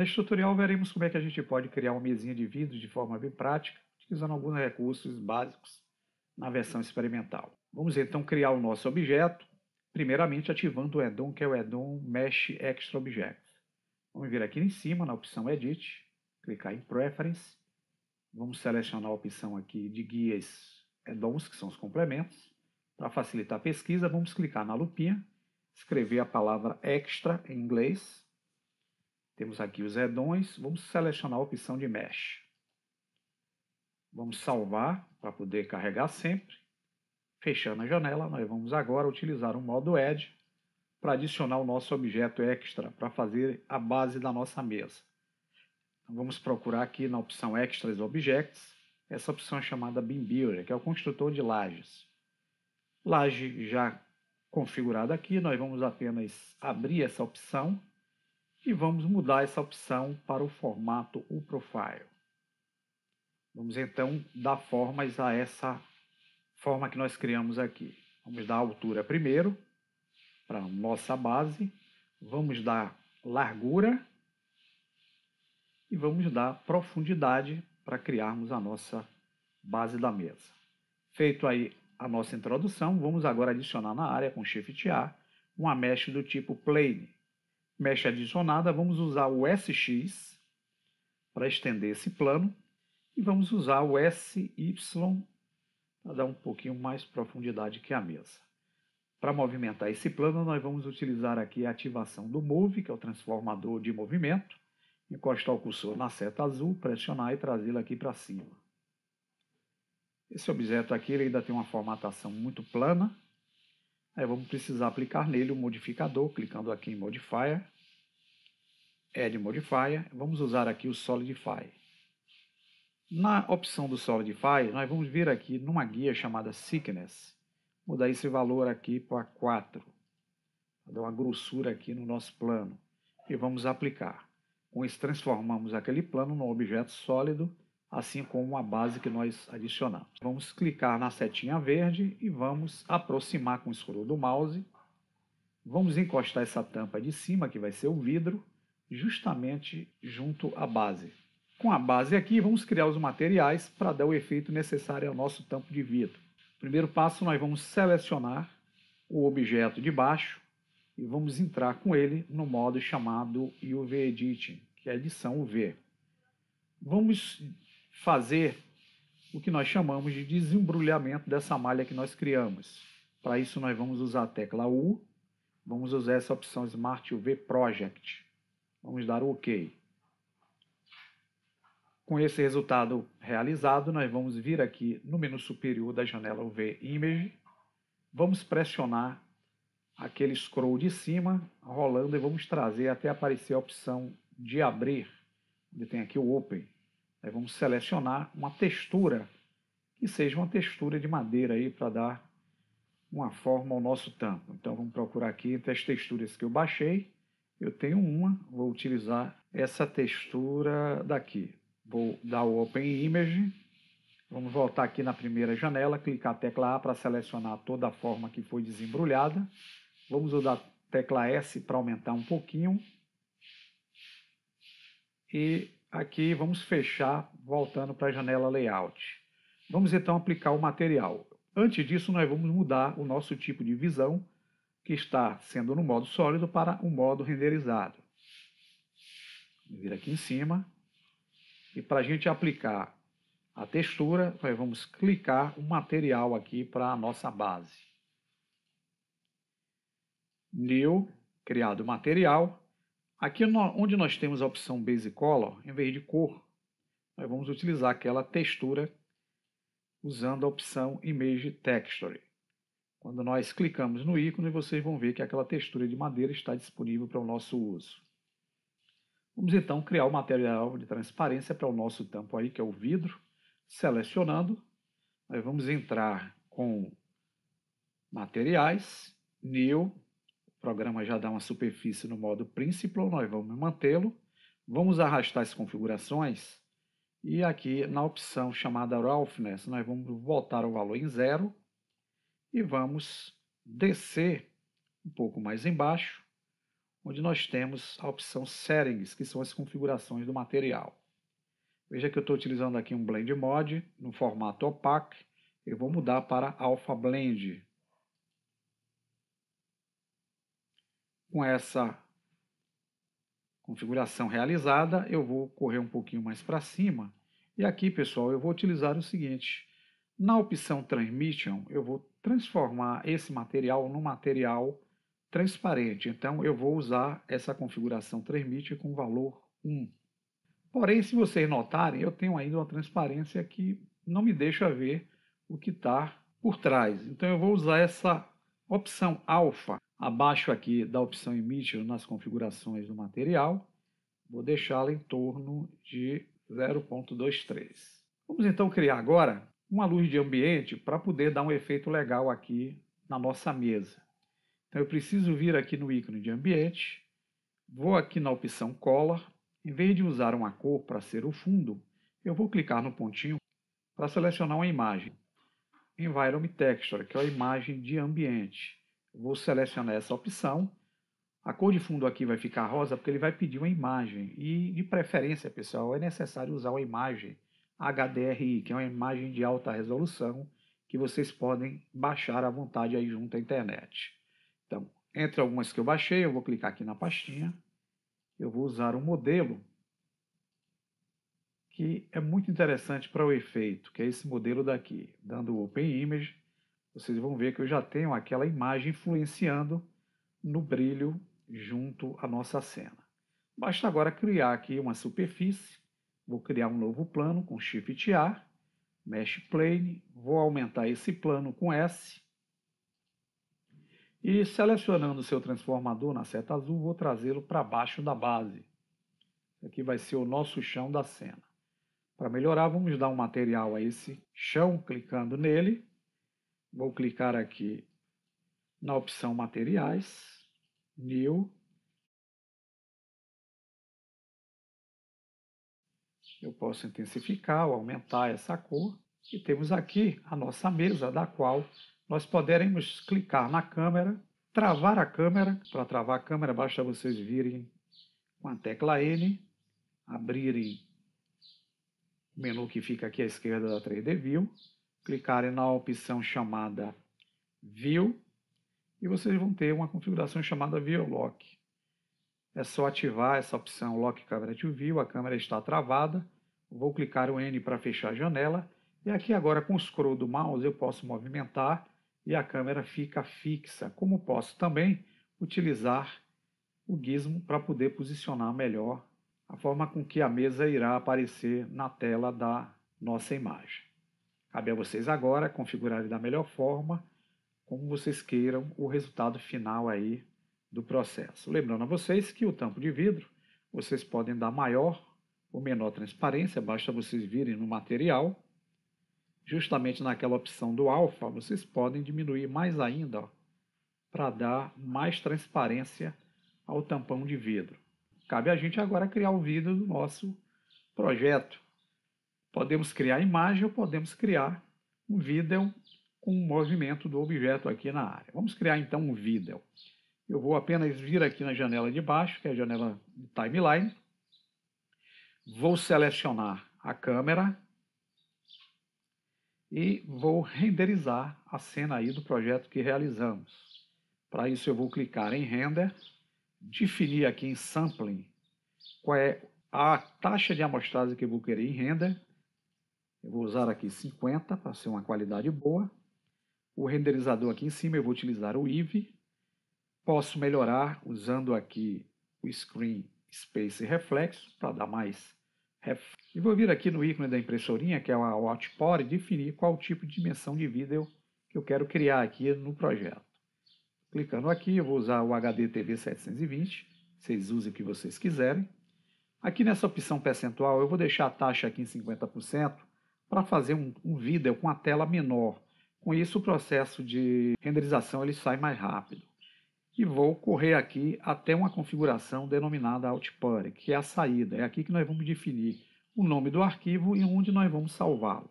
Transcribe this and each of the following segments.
Neste tutorial veremos como é que a gente pode criar uma mesinha de vidro de forma bem prática, utilizando alguns recursos básicos na versão experimental. Vamos então criar o nosso objeto, primeiramente ativando o addon, que é o addon Mesh Extra Objects. Vamos vir aqui em cima, na opção Edit, clicar em Preference, vamos selecionar a opção aqui de guias addons, que são os complementos. Para facilitar a pesquisa, vamos clicar na lupinha, escrever a palavra Extra em inglês, temos aqui os edões, vamos selecionar a opção de Mesh. Vamos salvar para poder carregar sempre. Fechando a janela, nós vamos agora utilizar o modo Edge para adicionar o nosso objeto extra para fazer a base da nossa mesa. Então, vamos procurar aqui na opção Extras Objects, essa opção é chamada Beam Builder, que é o construtor de lajes. Laje já configurada aqui, nós vamos apenas abrir essa opção e vamos mudar essa opção para o formato o profile. Vamos então dar formas a essa forma que nós criamos aqui. Vamos dar altura primeiro para nossa base, vamos dar largura e vamos dar profundidade para criarmos a nossa base da mesa. Feito aí a nossa introdução, vamos agora adicionar na área com Shift A uma mesh do tipo plane mesh adicionada, vamos usar o SX para estender esse plano e vamos usar o SY para dar um pouquinho mais profundidade que a mesa. Para movimentar esse plano, nós vamos utilizar aqui a ativação do Move, que é o transformador de movimento, encostar o cursor na seta azul, pressionar e trazê-la aqui para cima. Esse objeto aqui ele ainda tem uma formatação muito plana, Aí vamos precisar aplicar nele o modificador, clicando aqui em Modifier, Add Modifier, vamos usar aqui o Solidify. Na opção do Solidify, nós vamos vir aqui numa guia chamada Thickness, mudar esse valor aqui para 4, dar uma grossura aqui no nosso plano, e vamos aplicar. Com isso, transformamos aquele plano num objeto sólido, assim como a base que nós adicionamos. Vamos clicar na setinha verde e vamos aproximar com o escuro do mouse. Vamos encostar essa tampa de cima, que vai ser o vidro, justamente junto à base. Com a base aqui, vamos criar os materiais para dar o efeito necessário ao nosso tampo de vidro. Primeiro passo, nós vamos selecionar o objeto de baixo e vamos entrar com ele no modo chamado UV Editing, que é a edição UV. Vamos fazer o que nós chamamos de desembrulhamento dessa malha que nós criamos. Para isso, nós vamos usar a tecla U, vamos usar essa opção Smart UV Project. Vamos dar o OK. Com esse resultado realizado, nós vamos vir aqui no menu superior da janela UV Image, vamos pressionar aquele scroll de cima, rolando, e vamos trazer até aparecer a opção de abrir, onde tem aqui o Open. Aí vamos selecionar uma textura que seja uma textura de madeira aí para dar uma forma ao nosso tampo. Então vamos procurar aqui entre as texturas que eu baixei. Eu tenho uma, vou utilizar essa textura daqui. Vou dar o Open Image. Vamos voltar aqui na primeira janela, clicar a tecla A para selecionar toda a forma que foi desembrulhada. Vamos usar a tecla S para aumentar um pouquinho. E Aqui vamos fechar voltando para a janela layout. Vamos então aplicar o material. Antes disso, nós vamos mudar o nosso tipo de visão, que está sendo no modo sólido, para o modo renderizado. vir aqui em cima. E para a gente aplicar a textura, nós vamos clicar o material aqui para a nossa base. New, criado material. Aqui onde nós temos a opção Base Color, em vez de cor, nós vamos utilizar aquela textura usando a opção Image Texture. Quando nós clicamos no ícone, vocês vão ver que aquela textura de madeira está disponível para o nosso uso. Vamos então criar o material de transparência para o nosso tampo aí, que é o vidro. Selecionando, nós vamos entrar com materiais, new, o programa já dá uma superfície no modo principal, nós vamos mantê-lo. Vamos arrastar as configurações e aqui na opção chamada Roughness, nós vamos voltar o valor em zero e vamos descer um pouco mais embaixo, onde nós temos a opção Settings, que são as configurações do material. Veja que eu estou utilizando aqui um Blend Mod no formato opaque. Eu vou mudar para Alpha Blend. Com essa configuração realizada, eu vou correr um pouquinho mais para cima. E aqui, pessoal, eu vou utilizar o seguinte. Na opção Transmission, eu vou transformar esse material no material transparente. Então, eu vou usar essa configuração Transmission com valor 1. Porém, se vocês notarem, eu tenho ainda uma transparência que não me deixa ver o que está por trás. Então, eu vou usar essa opção alfa abaixo aqui da opção Emitir nas configurações do material, vou deixá-la em torno de 0.23. Vamos então criar agora uma luz de ambiente para poder dar um efeito legal aqui na nossa mesa. Então eu preciso vir aqui no ícone de ambiente, vou aqui na opção Color, em vez de usar uma cor para ser o fundo, eu vou clicar no pontinho para selecionar uma imagem. Environment Texture, que é a imagem de ambiente. Vou selecionar essa opção. A cor de fundo aqui vai ficar rosa porque ele vai pedir uma imagem. E de preferência, pessoal, é necessário usar uma imagem HDRI, que é uma imagem de alta resolução que vocês podem baixar à vontade aí junto à internet. Então, entre algumas que eu baixei, eu vou clicar aqui na pastinha. Eu vou usar um modelo que é muito interessante para o efeito, que é esse modelo daqui, dando Open Image vocês vão ver que eu já tenho aquela imagem influenciando no brilho junto à nossa cena. Basta agora criar aqui uma superfície, vou criar um novo plano com Shift A, Mesh Plane, vou aumentar esse plano com S, e selecionando o seu transformador na seta azul, vou trazê-lo para baixo da base. Aqui vai ser o nosso chão da cena. Para melhorar, vamos dar um material a esse chão, clicando nele, Vou clicar aqui na opção Materiais, New. Eu posso intensificar ou aumentar essa cor. E temos aqui a nossa mesa, da qual nós poderemos clicar na câmera, travar a câmera. Para travar a câmera, basta vocês virem com a tecla N, abrirem o menu que fica aqui à esquerda da 3D View, clicarem na opção chamada View e vocês vão ter uma configuração chamada View Lock. É só ativar essa opção Lock Camera to View, a câmera está travada. Vou clicar o N para fechar a janela e aqui agora com o scroll do mouse eu posso movimentar e a câmera fica fixa, como posso também utilizar o gizmo para poder posicionar melhor a forma com que a mesa irá aparecer na tela da nossa imagem. Cabe a vocês agora configurarem da melhor forma como vocês queiram o resultado final aí do processo. Lembrando a vocês que o tampo de vidro vocês podem dar maior ou menor transparência, basta vocês virem no material. Justamente naquela opção do alfa, vocês podem diminuir mais ainda para dar mais transparência ao tampão de vidro. Cabe a gente agora criar o vidro do nosso projeto. Podemos criar imagem ou podemos criar um vídeo com o movimento do objeto aqui na área. Vamos criar então um vídeo. Eu vou apenas vir aqui na janela de baixo, que é a janela de timeline. Vou selecionar a câmera e vou renderizar a cena aí do projeto que realizamos. Para isso eu vou clicar em render, definir aqui em sampling qual é a taxa de amostragem que eu vou querer em render eu vou usar aqui 50 para ser uma qualidade boa. O renderizador aqui em cima eu vou utilizar o IV. Posso melhorar usando aqui o Screen Space Reflexo para dar mais reflexo. E vou vir aqui no ícone da impressorinha, que é a Hotpot, e definir qual tipo de dimensão de vídeo que eu quero criar aqui no projeto. Clicando aqui, eu vou usar o HD TV 720, vocês usem o que vocês quiserem. Aqui nessa opção percentual, eu vou deixar a taxa aqui em 50%, para fazer um, um vídeo com a tela menor. Com isso, o processo de renderização ele sai mais rápido. E vou correr aqui até uma configuração denominada Output, que é a saída. É aqui que nós vamos definir o nome do arquivo e onde nós vamos salvá-lo.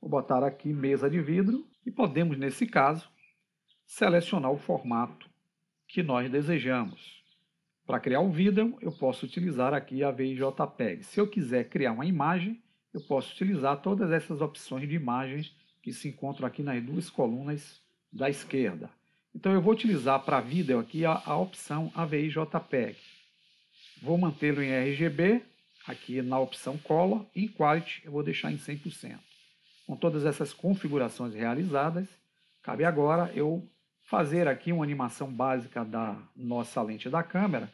Vou botar aqui mesa de vidro e podemos, nesse caso, selecionar o formato que nós desejamos. Para criar o vídeo, eu posso utilizar aqui a VJPEG. Se eu quiser criar uma imagem, eu posso utilizar todas essas opções de imagens que se encontram aqui nas duas colunas da esquerda. Então eu vou utilizar para vídeo aqui a, a opção AVI JPEG. Vou mantê-lo em RGB, aqui na opção Color, e em Quality eu vou deixar em 100%. Com todas essas configurações realizadas, cabe agora eu fazer aqui uma animação básica da nossa lente da câmera,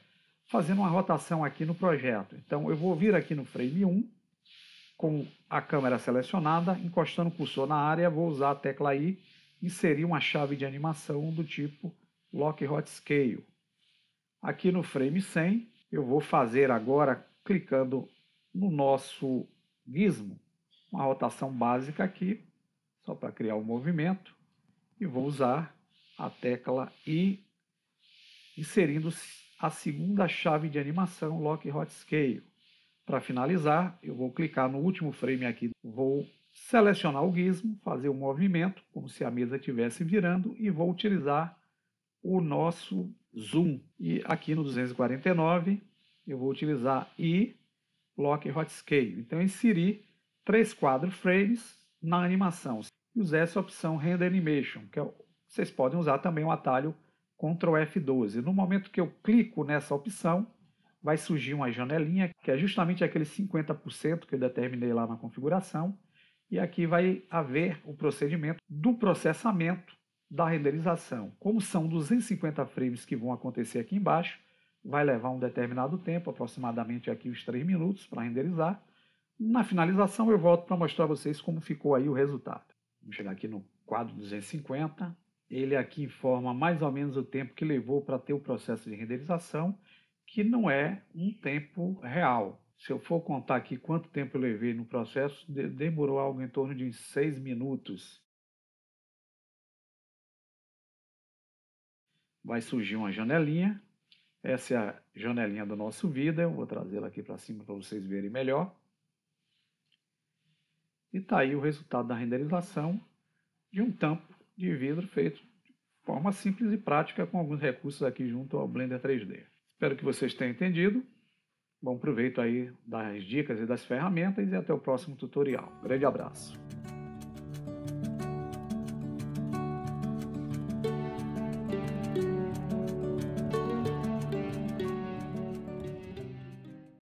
fazendo uma rotação aqui no projeto. Então eu vou vir aqui no frame 1, com a câmera selecionada, encostando o cursor na área, vou usar a tecla I, inserir uma chave de animação do tipo Lock Hot Scale. Aqui no frame 100, eu vou fazer agora, clicando no nosso gizmo, uma rotação básica aqui, só para criar o um movimento, e vou usar a tecla I, inserindo a segunda chave de animação Lock Hot Scale. Para finalizar, eu vou clicar no último frame aqui, vou selecionar o gizmo, fazer o um movimento, como se a mesa estivesse virando, e vou utilizar o nosso zoom. E aqui no 249, eu vou utilizar I Lock Hot Scale. Então, inserir três quadro frames na animação. E usar essa opção Render Animation, que é, vocês podem usar também o atalho Ctrl F12. No momento que eu clico nessa opção, vai surgir uma janelinha, que é justamente aquele 50% que eu determinei lá na configuração, e aqui vai haver o procedimento do processamento da renderização. Como são 250 frames que vão acontecer aqui embaixo, vai levar um determinado tempo, aproximadamente aqui os 3 minutos para renderizar. Na finalização eu volto para mostrar a vocês como ficou aí o resultado. Vamos chegar aqui no quadro 250. Ele aqui informa mais ou menos o tempo que levou para ter o processo de renderização que não é um tempo real. Se eu for contar aqui quanto tempo eu levei no processo, de demorou algo em torno de seis minutos. Vai surgir uma janelinha. Essa é a janelinha do nosso vídeo. Vou trazê-la aqui para cima para vocês verem melhor. E está aí o resultado da renderização de um tampo de vidro feito de forma simples e prática com alguns recursos aqui junto ao Blender 3D. Espero que vocês tenham entendido. Bom proveito aí das dicas e das ferramentas e até o próximo tutorial. Grande abraço!